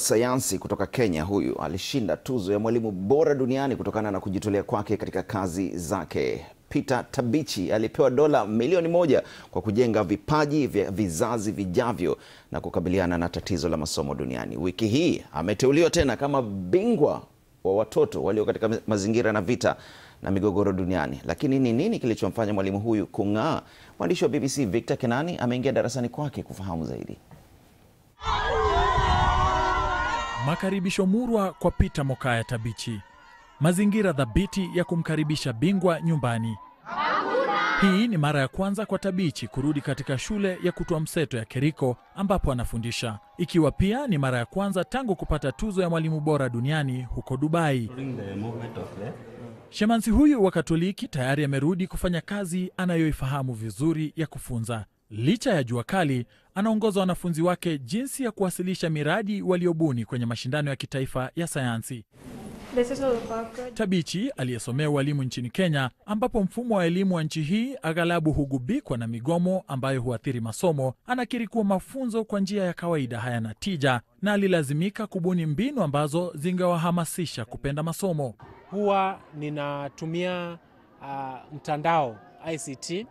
Sayansi kutoka Kenya huyu alishinda tuzo ya mwalimu bora duniani kutokana na kujitolea kwake katika kazi zake. Peter Tabichi alipewa dola milioni moja kwa kujenga vipaji vya vizazi vijavyo na kukabiliana na tatizo la masomo duniani. Wiki hii ameteuliwa tena kama bingwa wa watoto walio katika mazingira na vita na migogoro duniani. Lakini ni nini kilichomfanya mwalimu huyu kung'aa? Mwandishi wa BBC Victor Kenani ameingia darasani kwake kufahamu zaidi. Makaribisho murwa kwa Peter Mokaya Tabichi. Mazingira dhabiti ya kumkaribisha bingwa nyumbani. Hii ni mara ya kwanza kwa Tabichi kurudi katika shule ya kutoa mseto ya Keriko ambapo anafundisha, ikiwa pia ni mara ya kwanza tangu kupata tuzo ya mwalimu bora duniani huko Dubai. Shemansi huyu wa Katoliki tayari amerudi kufanya kazi anayoifahamu vizuri ya kufunza. Licha ya jua kali, anaongoza wanafunzi wake jinsi ya kuwasilisha miradi waliobuni kwenye mashindano ya kitaifa ya sayansi. Tabichi aliyesomea ualimu nchini Kenya, ambapo mfumo wa elimu wa nchi hii aghalabu hugubikwa na migomo ambayo huathiri masomo, anakiri kuwa mafunzo kwa njia ya kawaida hayana tija na alilazimika kubuni mbinu ambazo zingewahamasisha kupenda masomo. Huwa ninatumia uh, mtandao ICT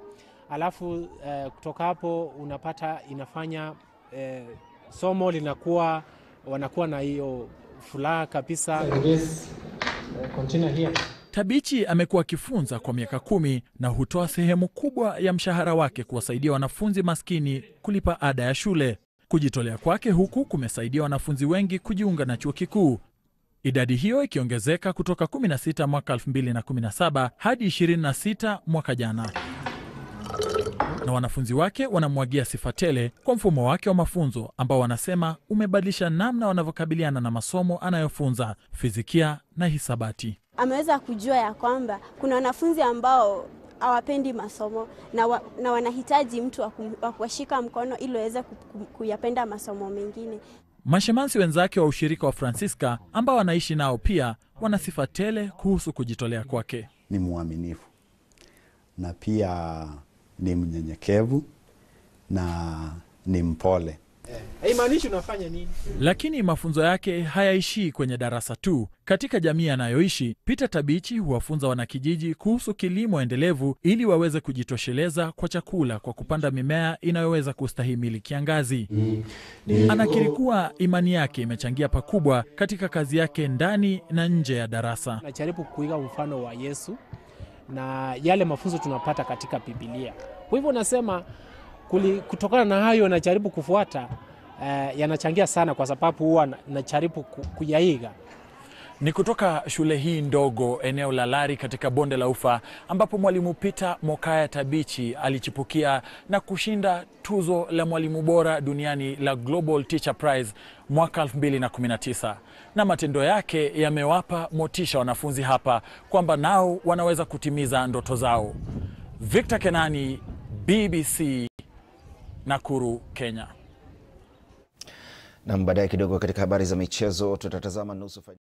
alafu uh, kutoka hapo unapata inafanya uh, somo linakuwa wanakuwa na hiyo furaha kabisa. Eh, Tabichi amekuwa akifunza kwa miaka kumi na hutoa sehemu kubwa ya mshahara wake kuwasaidia wanafunzi maskini kulipa ada ya shule. Kujitolea kwake huku kumesaidia wanafunzi wengi kujiunga na chuo kikuu, idadi hiyo ikiongezeka kutoka 16 mwaka 2017 hadi 26 mwaka jana na wanafunzi wake wanamwagia sifa tele kwa mfumo wake wa mafunzo ambao wanasema umebadilisha namna wanavyokabiliana na masomo anayofunza fizikia na hisabati. Ameweza kujua ya kwamba kuna wanafunzi ambao hawapendi masomo na, wa, na wanahitaji mtu wa kuwashika mkono ili waweze kuyapenda masomo mengine. Mashemansi wenzake wa ushirika wa Francisca ambao wanaishi nao pia wana sifa tele kuhusu kujitolea kwake. Ni mwaminifu na pia ni mnyenyekevu na ni mpole. Haimaanishi unafanya nini. Lakini mafunzo yake hayaishii kwenye darasa tu. Katika jamii anayoishi Peter Tabichi huwafunza wanakijiji kuhusu kilimo endelevu ili waweze kujitosheleza kwa chakula kwa kupanda mimea inayoweza kustahimili kiangazi. Anakiri kuwa imani yake imechangia pakubwa katika kazi yake ndani na nje ya darasa. Najaribu kuiga mfano wa Yesu na yale mafunzo tunapata katika Biblia. Kwa hivyo nasema kutokana na hayo najaribu kufuata eh, yanachangia sana, kwa sababu huwa najaribu kuyaiga. Ni kutoka shule hii ndogo eneo la Lari katika bonde la Ufa ambapo mwalimu Peter Mokaya Tabichi alichipukia na kushinda tuzo la mwalimu bora duniani la Global Teacher Prize mwaka 2019 na matendo yake yamewapa motisha wanafunzi hapa kwamba nao wanaweza kutimiza ndoto zao. Victor Kenani, BBC, Nakuru, Kenya. Na baadaye kidogo katika habari za michezo tutatazama nusu